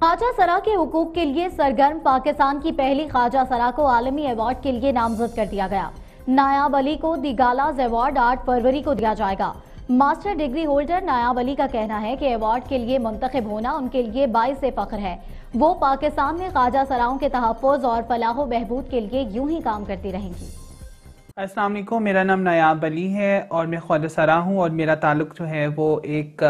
خواجہ سرا کے حقوق کے لیے سرگرم پاکستان کی پہلی خواجہ سرا کو عالمی ایوارڈ کے لیے نامزد کر دیا گیا نایاب علی کو دی گالاز ایوارڈ آٹھ فروری کو دیا جائے گا ماسٹر ڈگری ہولڈر نایاب علی کا کہنا ہے کہ ایوارڈ کے لیے منتخب ہونا ان کے لیے باعث فخر ہے وہ پاکستان میں خواجہ سراؤں کے تحفظ اور فلاح و بہبود کے لیے یوں ہی کام کرتی رہیں گی السلام علیکم میرا نام نایاب علی ہے اور میں خواجہ سرا ہوں اور میرا تعلق جو ہے وہ ایک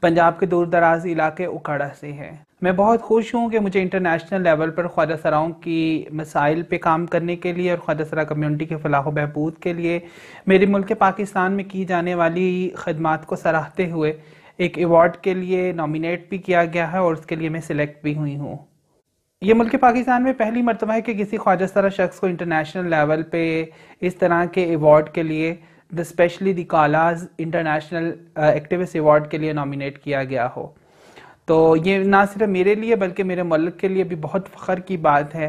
پنجاب کے دور دراز علاقے اکاڑا سے ہے میں بہت خوش ہوں کہ مجھے انٹرنیشنل لیول پر خواجہ سراؤں کی مسائل پہ کام کرنے کے لیے اور خواجہ سرا کمیونٹی کے فلاح و بہبود کے لیے میری ملک پاکستان میں کی جانے والی خدمات کو سراہتے ہوئے ایک ایوارڈ کے لیے نامینیٹ بھی کیا گیا ہے اور اس کے لیے میں سلیکٹ بھی ہوئی ہوں یہ ملک پاکستان میں پہلی مرتبہ ہے کہ کسی خواجہ سرا شخص کو انٹرنیشنل لیول پہ اس طرح کے ایوارڈ کے لیے دا اسپیشلی دی کالاز انٹرنیشنل ایکٹیوسٹ ایوارڈ کے لیے نامینیٹ کیا گیا ہو تو یہ نہ صرف میرے لیے بلکہ میرے ملک کے لیے بھی بہت فخر کی بات ہے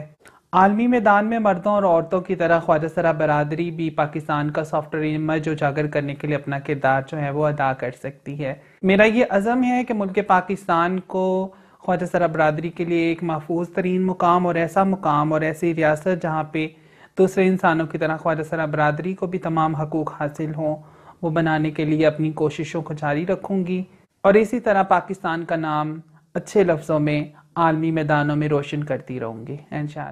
عالمی میدان میں مردوں اور عورتوں کی طرح خواجہ سرا برادری بھی پاکستان کا سافٹ ویئر امیج اجاگر کرنے کے لیے اپنا کردار جو ہے وہ ادا کر سکتی ہے میرا یہ عزم ہے کہ ملک پاکستان کو خواجہ سرا برادری کے لیے ایک محفوظ ترین مقام اور ایسا مقام اور ایسی ریاست جہاں پہ دوسرے انسانوں کی طرح خواجہ سرا برادری کو بھی تمام حقوق حاصل ہوں وہ بنانے کے لیے اپنی کوششوں کو جاری رکھوں گی اور اسی طرح پاکستان کا نام اچھے لفظوں میں عالمی میدانوں میں روشن کرتی رہوں گی انشاءاللہ